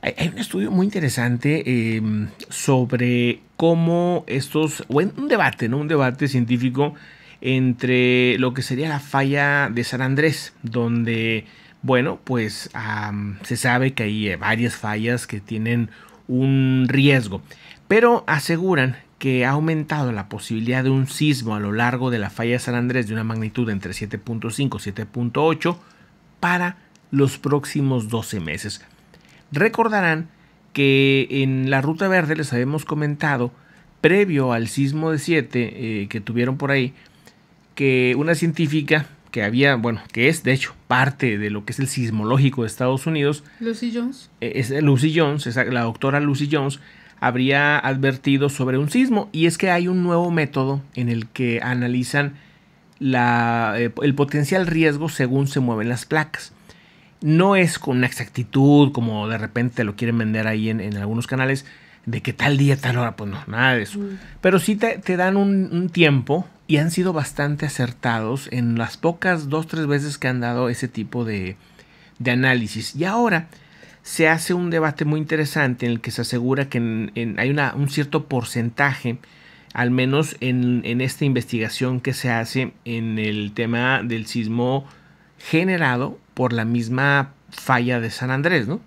Hay, un estudio muy interesante eh, sobre cómo estos, bueno, un debate, ¿no? Un debate científico entre lo que sería la falla de San Andrés, donde, bueno, pues se sabe que hay eh, varias fallas que tienen un riesgo, pero aseguran que ha aumentado la posibilidad de un sismo a lo largo de la falla de San Andrés de una magnitud entre 7.5 y 7.8 para los próximos 12 meses. Recordarán que en la Ruta Verde les habíamos comentado, previo al sismo de 7 eh, que tuvieron por ahí, que una científica que había, bueno, que es de hecho parte de lo que es el sismológico de Estados Unidos. Lucy Jones. Eh, es Lucy Jones, la doctora Lucy Jones, habría advertido sobre un sismo. Y es que hay un nuevo método en el que analizan eh, el potencial riesgo según se mueven las placas. No es con una exactitud, como de repente lo quieren vender ahí en, algunos canales, de que tal día, tal hora, pues no, nada de eso. Mm. Pero sí te, dan un, tiempo y han sido bastante acertados en las pocas dos, tres veces que han dado ese tipo de, análisis. Y ahora se hace un debate muy interesante en el que se asegura que hay un cierto porcentaje, al menos en, en esta investigación que se hace en el tema del sismo generado por la misma falla de San Andrés, ¿no?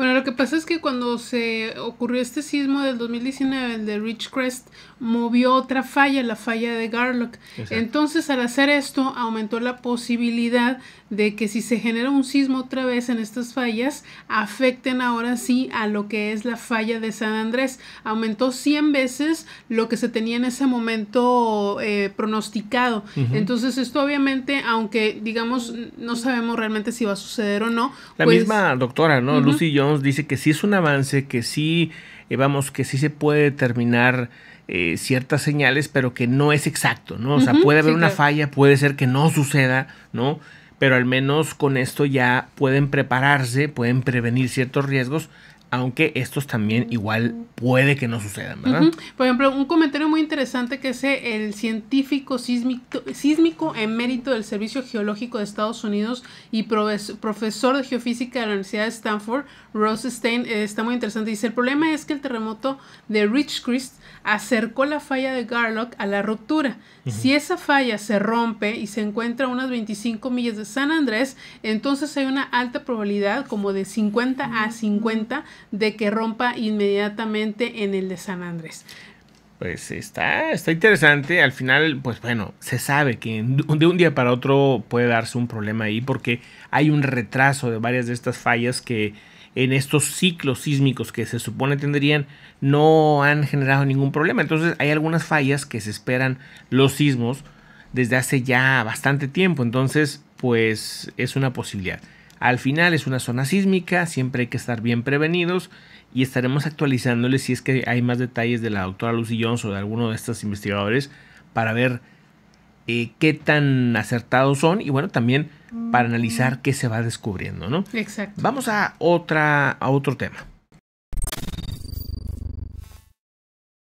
Bueno, lo que pasa es que cuando se ocurrió este sismo del 2019, el de Ridgecrest, movió otra falla, la falla de Garlock. Entonces, al hacer esto, aumentó la posibilidad de que si se genera un sismo otra vez en estas fallas, afecten ahora sí a lo que es la falla de San Andrés. Aumentó 100 veces lo que se tenía en ese momento eh, pronosticado. Entonces, esto obviamente, aunque digamos, no sabemos realmente si va a suceder o no. La pues misma doctora, ¿no? Lucy y Lucy dice que sí es un avance, que sí, eh, vamos, que sí se puede determinar eh, ciertas señales, pero que no es exacto, ¿no? O sea, puede haber una falla, puede ser que no suceda, ¿no? pero al menos con esto ya pueden prepararse, pueden prevenir ciertos riesgos, aunque estos también igual puede que no sucedan, ¿verdad? Por ejemplo, un comentario muy interesante que hace el científico sísmico, sísmico mérito del Servicio Geológico de Estados Unidos y profesor de geofísica de la Universidad de Stanford, Rose Stein, eh, está muy interesante. Dice, el problema es que el terremoto de Ridgecrest acercó la falla de Garlock a la ruptura. Si esa falla se rompe y se encuentra a unas 25 millas de San Andrés, entonces hay una alta probabilidad como de 50 a 50 de que rompa inmediatamente en el de San Andrés. Pues está, está interesante. Al final, pues bueno, se sabe que de un día para otro puede darse un problema ahí porque hay un retraso de varias de estas fallas que en estos ciclos sísmicos que se supone tendrían no han generado ningún problema. Entonces hay algunas fallas que se esperan los sismos desde hace ya bastante tiempo, entonces pues es una posibilidad. Al final es una zona sísmica, siempre hay que estar bien prevenidos y estaremos actualizándoles si es que hay más detalles de la doctora Lucy Jones o de alguno de estos investigadores para ver eh, qué tan acertados son y bueno, también para analizar mm. qué se va descubriendo, ¿no? Exacto. Vamos a, otra, a otro tema.